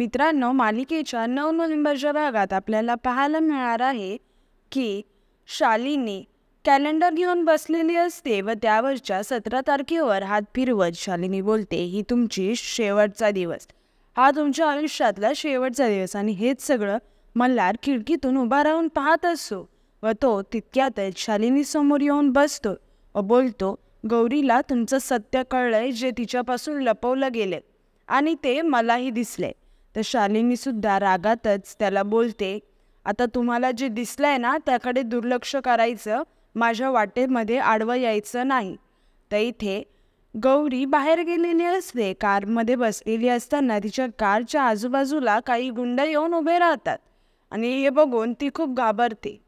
मित्रांनो मालिकेच्या नऊ नोव्हेंबरच्या भागात आपल्याला पाहायला मिळणार आहे की शालिनी कॅलेंडर घेऊन बसलेली असते व त्यावरच्या सतरा तारखेवर हात फिरवत शालिनी बोलते ही तुमची शेवटचा दिवस हा तुमच्या आयुष्यातला शेवटचा दिवस आणि हेच सगळं मल्हार खिडकीतून उभा राहून पाहत असतो व तो तितक्यातच शालिनी समोर येऊन बसतो व बोलतो गौरीला तुमचं सत्य कळलंय जे तिच्यापासून लपवलं गेलं आणि ते मलाही दिसले तर शालिनीसुद्धा रागातच त्याला बोलते आता तुम्हाला जे दिसलं आहे ना त्याकडे दुर्लक्ष करायचं माझ्या वाटेमध्ये आडवं यायचं नाही तर इथे गौरी बाहेर गेलेली असते कारमध्ये बसलेली असताना तिच्या कारच्या आजूबाजूला काही गुंड येऊन उभे राहतात आणि हे बघून ती खूप घाबरते